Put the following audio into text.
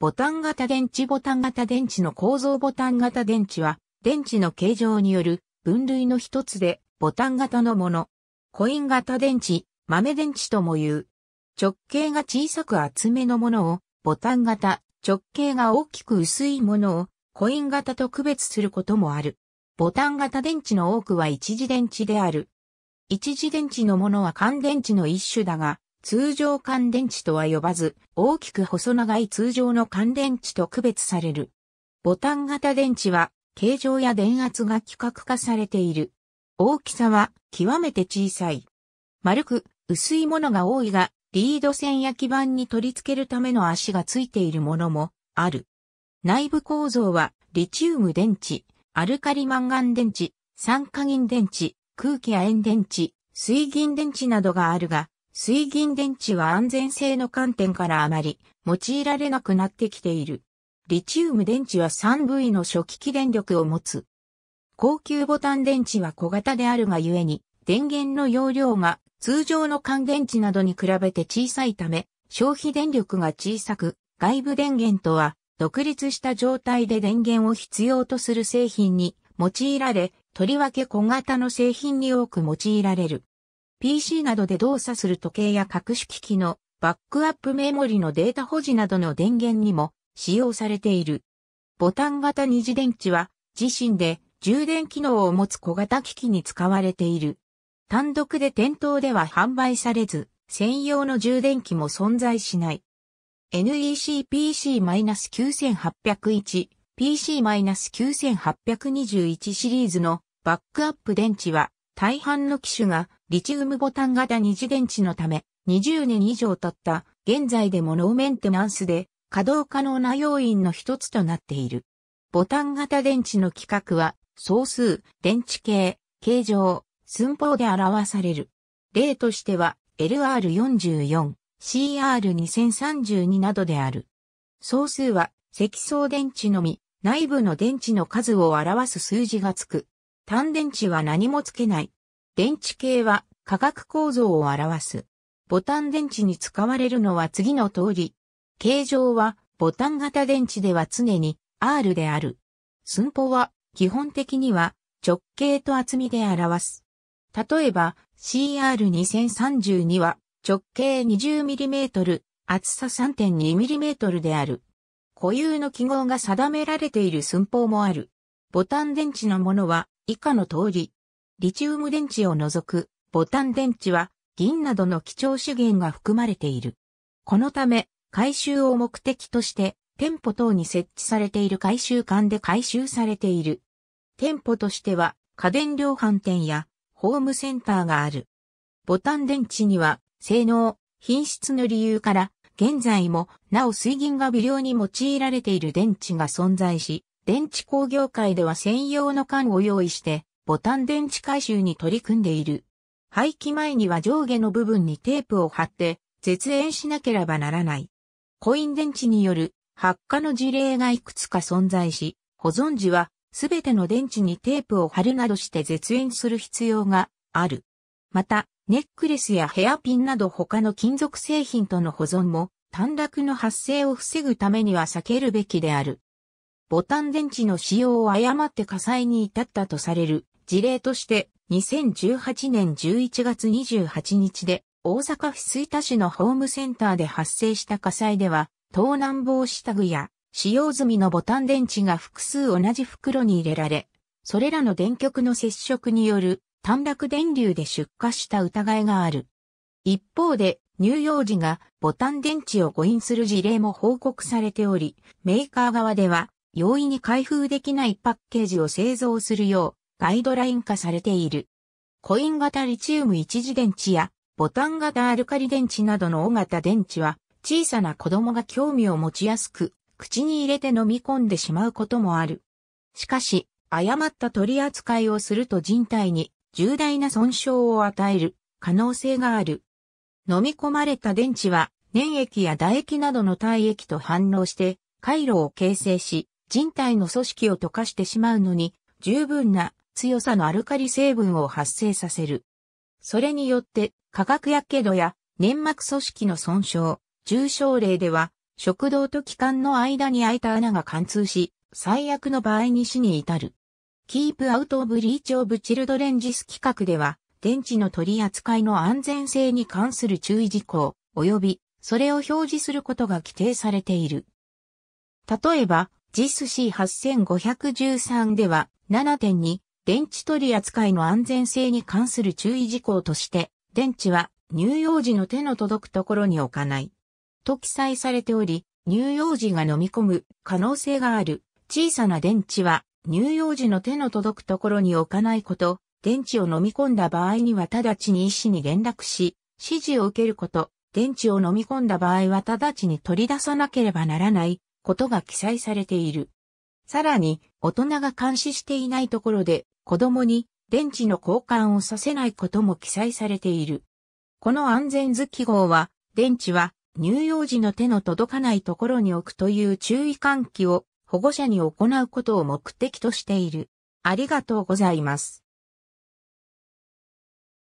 ボタン型電池ボタン型電池の構造ボタン型電池は、電池の形状による分類の一つで、ボタン型のもの。コイン型電池、豆電池とも言う。直径が小さく厚めのものを、ボタン型、直径が大きく薄いものを、コイン型と区別することもある。ボタン型電池の多くは一次電池である。一次電池のものは乾電池の一種だが、通常乾電池とは呼ばず、大きく細長い通常の乾電池と区別される。ボタン型電池は、形状や電圧が規格化されている。大きさは極めて小さい。丸く薄いものが多いが、リード線や基板に取り付けるための足がついているものもある。内部構造はリチウム電池、アルカリマンガン電池、酸化銀電池、空気亜鉛電池、水銀電池などがあるが、水銀電池は安全性の観点からあまり用いられなくなってきている。リチウム電池は 3V の初期起電力を持つ。高級ボタン電池は小型であるがゆえに、電源の容量が通常の乾電池などに比べて小さいため、消費電力が小さく、外部電源とは独立した状態で電源を必要とする製品に用いられ、とりわけ小型の製品に多く用いられる。PC などで動作する時計や各種機器のバックアップメモリのデータ保持などの電源にも使用されている。ボタン型二次電池は自身で充電機能を持つ小型機器に使われている。単独で店頭では販売されず、専用の充電器も存在しない。NEC PC-9801 PC-9821 シリーズのバックアップ電池は大半の機種がリチウムボタン型二次電池のため、20年以上経った現在でもノーメンテナンスで稼働可能な要因の一つとなっている。ボタン型電池の規格は、総数、電池系、形状、寸法で表される。例としては、LR44、CR2032 などである。総数は、積層電池のみ、内部の電池の数を表す数字がつく。単電池は何もつけない。電池系は化学構造を表す。ボタン電池に使われるのは次の通り。形状はボタン型電池では常に R である。寸法は基本的には直径と厚みで表す。例えば CR2032 は直径 20mm、厚さ 3.2mm である。固有の記号が定められている寸法もある。ボタン電池のものは以下の通り、リチウム電池を除くボタン電池は銀などの貴重資源が含まれている。このため、回収を目的として店舗等に設置されている回収管で回収されている。店舗としては家電量販店やホームセンターがある。ボタン電池には性能、品質の理由から現在もなお水銀が微量に用いられている電池が存在し、電池工業界では専用の缶を用意してボタン電池回収に取り組んでいる。廃棄前には上下の部分にテープを貼って絶縁しなければならない。コイン電池による発火の事例がいくつか存在し、保存時はすべての電池にテープを貼るなどして絶縁する必要がある。また、ネックレスやヘアピンなど他の金属製品との保存も短絡の発生を防ぐためには避けるべきである。ボタン電池の使用を誤って火災に至ったとされる事例として、2018年11月28日で、大阪府吹田市のホームセンターで発生した火災では、盗難防止タグや、使用済みのボタン電池が複数同じ袋に入れられ、それらの電極の接触による短絡電流で出火した疑いがある。一方で、乳幼児がボタン電池を誤飲する事例も報告されており、メーカー側では容易に開封できないパッケージを製造するよう、ガイドライン化されている。コイン型リチウム一次電池やボタン型アルカリ電池などの大型電池は小さな子供が興味を持ちやすく、口に入れて飲み込んでしまうこともある。しかし、誤った取り扱いをすると人体に重大な損傷を与える可能性がある。飲み込まれた電池は粘液や唾液などの体液と反応して回路を形成し、人体の組織を溶かしてしまうのに十分な強さのアルカリ成分を発生させる。それによって化学やけどや粘膜組織の損傷、重症例では食道と気管の間に開いた穴が貫通し、最悪の場合に死に至る。キープアウトオブリーチオブチルドレンジス企画では、電池の取り扱いの安全性に関する注意事項、及び、それを表示することが規定されている。例えば、JIS C8513 では、7.2電池取り扱いの安全性に関する注意事項として、電池は乳幼児の手の届くところに置かない。と記載されており、乳幼児が飲み込む可能性がある小さな電池は乳幼児の手の届くところに置かないこと、電池を飲み込んだ場合には直ちに医師に連絡し、指示を受けること、電池を飲み込んだ場合は直ちに取り出さなければならないことが記載されている。さらに、大人が監視していないところで、子供に電池の交換をさせないことも記載されている。この安全図記号は、電池は乳幼児の手の届かないところに置くという注意喚起を保護者に行うことを目的としている。ありがとうございます。